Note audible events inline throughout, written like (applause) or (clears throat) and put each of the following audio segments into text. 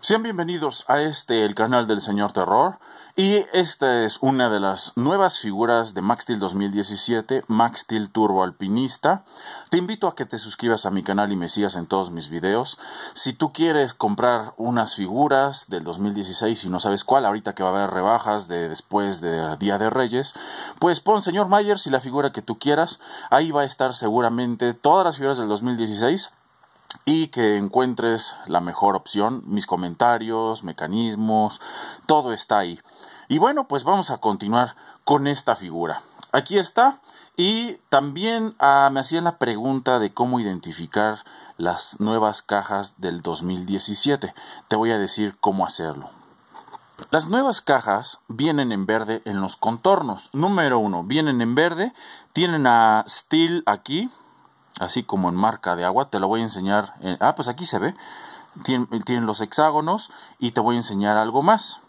Sean bienvenidos a este, el canal del Señor Terror. Y esta es una de las nuevas figuras de Maxtil 2017, Maxtil Turbo Alpinista. Te invito a que te suscribas a mi canal y me sigas en todos mis videos. Si tú quieres comprar unas figuras del 2016 y no sabes cuál, ahorita que va a haber rebajas de después de Día de Reyes, pues pon señor Myers y la figura que tú quieras. Ahí va a estar seguramente todas las figuras del 2016 y que encuentres la mejor opción. Mis comentarios, mecanismos, todo está ahí. Y bueno, pues vamos a continuar con esta figura. Aquí está. Y también ah, me hacían la pregunta de cómo identificar las nuevas cajas del 2017. Te voy a decir cómo hacerlo. Las nuevas cajas vienen en verde en los contornos. Número uno, vienen en verde, tienen a Steel aquí, así como en marca de agua. Te lo voy a enseñar. ah, pues aquí se ve. tienen los hexágonos y te voy a enseñar algo más.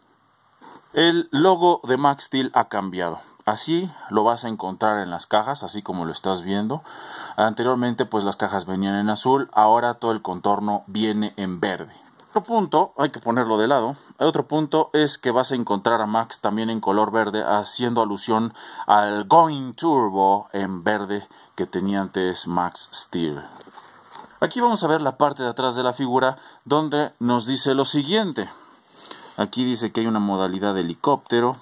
El logo de Max Steel ha cambiado. Así lo vas a encontrar en las cajas, así como lo estás viendo. Anteriormente pues las cajas venían en azul, ahora todo el contorno viene en verde otro punto, hay que ponerlo de lado, otro punto es que vas a encontrar a Max también en color verde, haciendo alusión al Going Turbo en verde que tenía antes Max Steel. Aquí vamos a ver la parte de atrás de la figura donde nos dice lo siguiente. Aquí dice que hay una modalidad de helicóptero,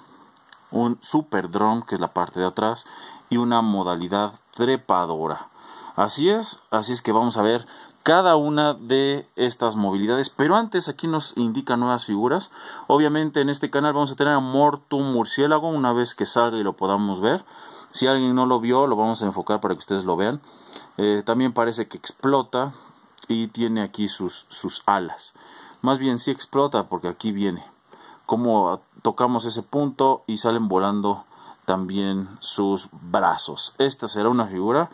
un super que es la parte de atrás, y una modalidad trepadora. Así es, así es que vamos a ver cada una de estas movilidades. Pero antes aquí nos indica nuevas figuras. Obviamente en este canal vamos a tener a Mortum Murciélago una vez que salga y lo podamos ver. Si alguien no lo vio, lo vamos a enfocar para que ustedes lo vean. Eh, también parece que explota y tiene aquí sus, sus alas. Más bien si explota porque aquí viene. Como tocamos ese punto y salen volando también sus brazos. Esta será una figura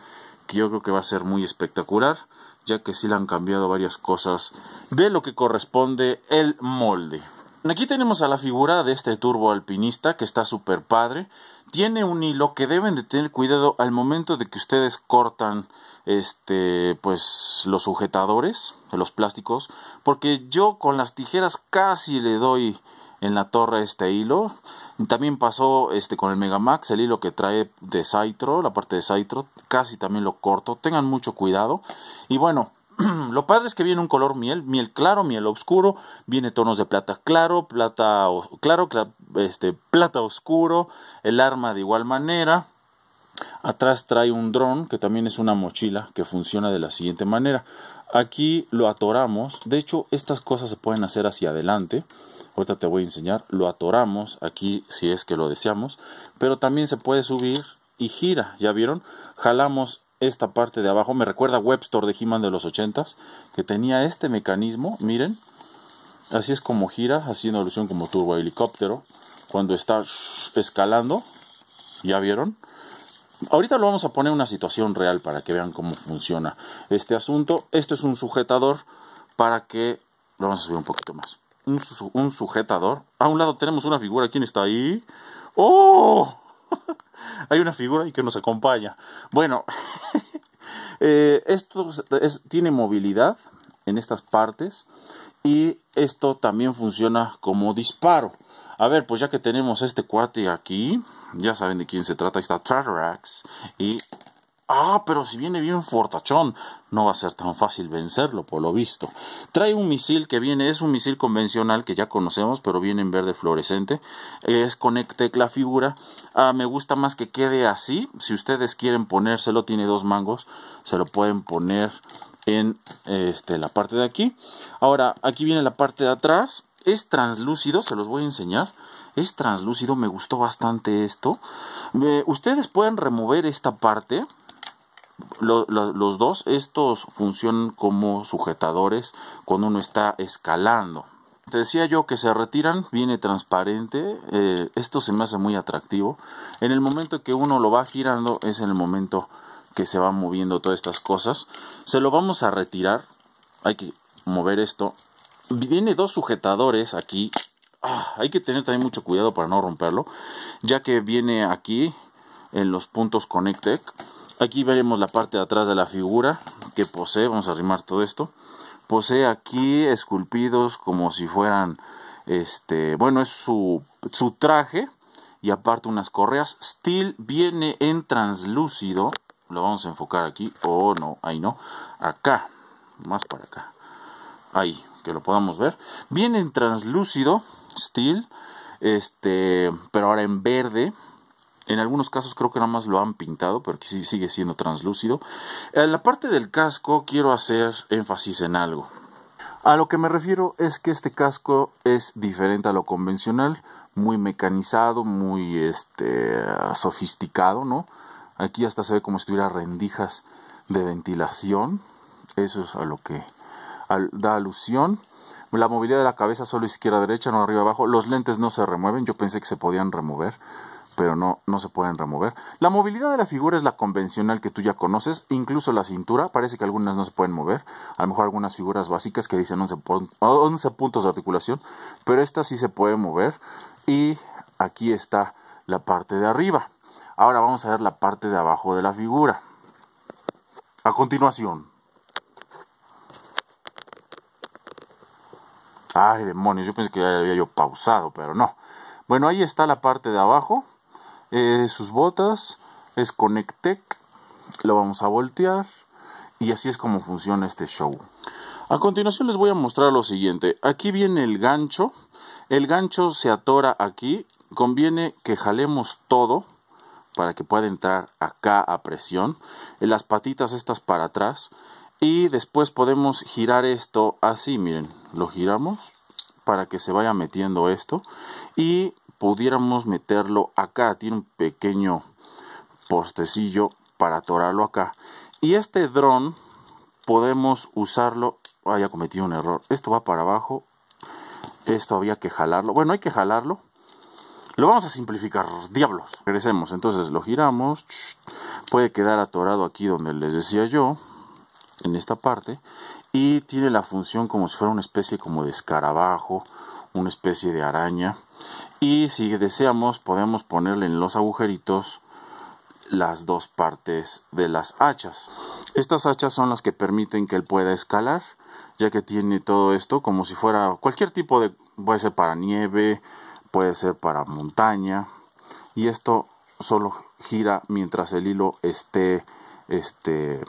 que yo creo que va a ser muy espectacular ya que sí le han cambiado varias cosas de lo que corresponde el molde. Aquí tenemos a la figura de este turbo alpinista que está súper padre. Tiene un hilo que deben de tener cuidado al momento de que ustedes cortan este pues los sujetadores, los plásticos, porque yo con las tijeras casi le doy en la torre este hilo. También pasó este, con el max el hilo que trae de Saitro, la parte de Saitro, casi también lo corto. Tengan mucho cuidado. Y bueno, (clears throat) lo padre es que viene un color miel, miel claro, miel oscuro, viene tonos de plata claro, plata claro, este, plata oscuro, el arma de igual manera. Atrás trae un dron que también es una mochila que funciona de la siguiente manera. Aquí lo atoramos. De hecho, estas cosas se pueden hacer hacia adelante ahorita te voy a enseñar, lo atoramos aquí si es que lo deseamos, pero también se puede subir y gira, ¿ya vieron? Jalamos esta parte de abajo, me recuerda Webster de he de los 80s, que tenía este mecanismo, miren, así es como gira, haciendo alusión como turbo helicóptero, cuando está escalando, ¿ya vieron? Ahorita lo vamos a poner en una situación real para que vean cómo funciona este asunto. Esto es un sujetador para que lo vamos a subir un poquito más un, sujetador. A un lado tenemos una figura. ¿Quién está ahí? ¡Oh! (laughs) Hay una figura y que nos acompaña. Bueno, (laughs) eh, esto tiene movilidad en estas partes y esto también funciona como disparo. A ver, pues ya que tenemos este cuate aquí, ya saben de quién se trata, está Trax y Ah, pero si viene bien fortachón, no va a ser tan fácil vencerlo, por lo visto. Trae un misil que viene, es un misil convencional que ya conocemos, pero viene en verde fluorescente. Es Conecte e la figura. Ah, me gusta más que quede así. Si ustedes quieren ponérselo, tiene dos mangos, se lo pueden poner en este, la parte de aquí. Ahora, aquí viene la parte de atrás. Es translúcido, se los voy a enseñar es translúcido, me gustó bastante esto. Eh, ustedes pueden remover esta parte, los dos, estos funcionan como sujetadores cuando uno está escalando. Te decía yo que se retiran, viene transparente, eh, esto se me hace muy atractivo. En el momento que uno lo va girando es en el momento que se va moviendo todas estas cosas. Se lo vamos a retirar, hay que mover esto. Viene dos sujetadores aquí. Ah, hay que tener también mucho cuidado para no romperlo, ya que viene aquí en los puntos Connectec Aquí veremos la parte de atrás de la figura que posee, vamos a arrimar todo esto. Posee aquí esculpidos como si fueran, este, bueno, es su, su traje y aparte unas correas. Steel viene en translúcido, lo vamos a enfocar aquí, o oh, no, ahí no, acá, más para acá, ahí, que lo podamos ver. Viene en translúcido, Steel, este, pero ahora en verde, en algunos casos creo que nada más lo han pintado, pero aquí sí sigue siendo translúcido. En la parte del casco quiero hacer énfasis en algo. A lo que me refiero es que este casco es diferente a lo convencional, muy mecanizado, muy este, sofisticado, ¿no? Aquí hasta se ve como si tuviera rendijas de ventilación. Eso es a lo que da alusión. La movilidad de la cabeza solo izquierda-derecha, no arriba-abajo. Los lentes no se remueven, yo pensé que se podían remover pero no, no se pueden remover. La movilidad de la figura es la convencional que tú ya conoces, incluso la cintura, parece que algunas no se pueden mover, a lo mejor algunas figuras básicas que dicen 11, 11 puntos de articulación, pero esta sí se puede mover y aquí está la parte de arriba. Ahora vamos a ver la parte de abajo de la figura. A continuación. Ay, demonios, yo pensé que ya había yo pausado, pero no. Bueno, ahí está la parte de abajo eh, sus botas, es Connectec, lo vamos a voltear y así es como funciona este show. A continuación les voy a mostrar lo siguiente, aquí viene el gancho, el gancho se atora aquí, conviene que jalemos todo para que pueda entrar acá a presión, en eh, las patitas estas para atrás y después podemos girar esto así, miren, lo giramos para que se vaya metiendo esto y pudiéramos meterlo acá. Tiene un pequeño postecillo para atorarlo acá. Y este dron podemos usarlo. Ah, ya cometí un error. Esto va para abajo. Esto había que jalarlo. Bueno, hay que jalarlo. Lo vamos a simplificar, diablos. Regresemos, entonces lo giramos. Puede quedar atorado aquí donde les decía yo, en esta parte. Y tiene la función como si fuera una especie como de escarabajo una especie de araña y si deseamos podemos ponerle en los agujeritos las dos partes de las hachas. Estas hachas son las que permiten que él pueda escalar, ya que tiene todo esto como si fuera cualquier tipo de puede ser para nieve, puede ser para montaña y esto solo gira mientras el hilo esté este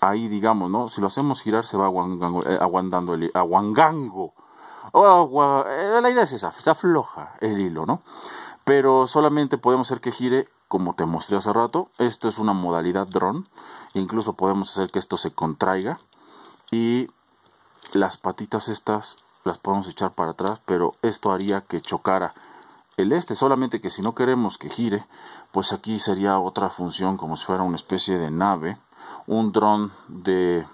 ahí digamos, ¿no? Si lo hacemos girar se va eh, aguantando el aguangango eh, la idea es esa, se afloja el hilo, ¿no? Pero solamente podemos hacer que gire como te mostré hace rato. Esto es una modalidad dron. Incluso podemos hacer que esto se contraiga. Y las patitas estas las podemos echar para atrás, pero esto haría que chocara el este. Solamente que si no queremos que gire, pues aquí sería otra función como si fuera una especie de nave. Un dron de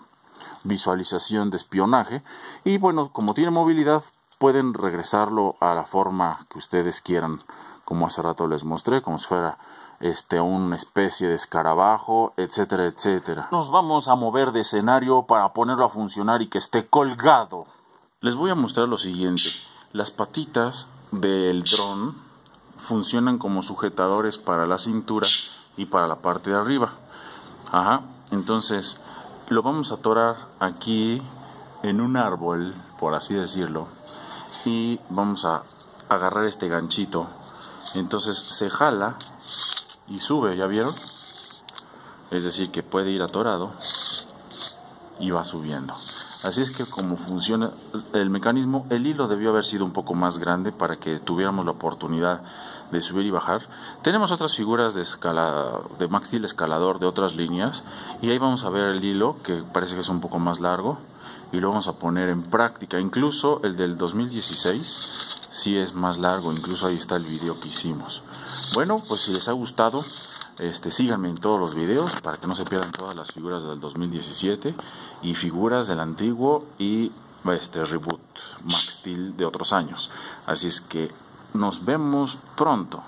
visualización de espionaje y bueno, como tiene movilidad pueden regresarlo a la forma que ustedes quieran, como hace rato les mostré, como si fuera este, una especie de escarabajo, etcétera, etcétera. Nos vamos a mover de escenario para ponerlo a funcionar y que esté colgado. Les voy a mostrar lo siguiente. Las patitas del dron funcionan como sujetadores para la cintura y para la parte de arriba. Ajá, entonces lo vamos a atorar aquí en un árbol, por así decirlo, y vamos a agarrar este ganchito. Entonces se jala y sube, ¿ya vieron? Es decir, que puede ir atorado y va subiendo. Así es que como funciona el mecanismo, el hilo debió haber sido un poco más grande para que tuviéramos la oportunidad de subir y bajar. Tenemos otras figuras de, escala, de maxil escalador de otras líneas y ahí vamos a ver el hilo que parece que es un poco más largo y lo vamos a poner en práctica. Incluso el del 2016 sí es más largo, incluso ahí está el video que hicimos. Bueno, pues si les ha gustado, este, síganme en todos los videos para que no se pierdan todas las figuras del 2017 y figuras del antiguo y este reboot Max Steel de otros años. Así es que nos vemos pronto.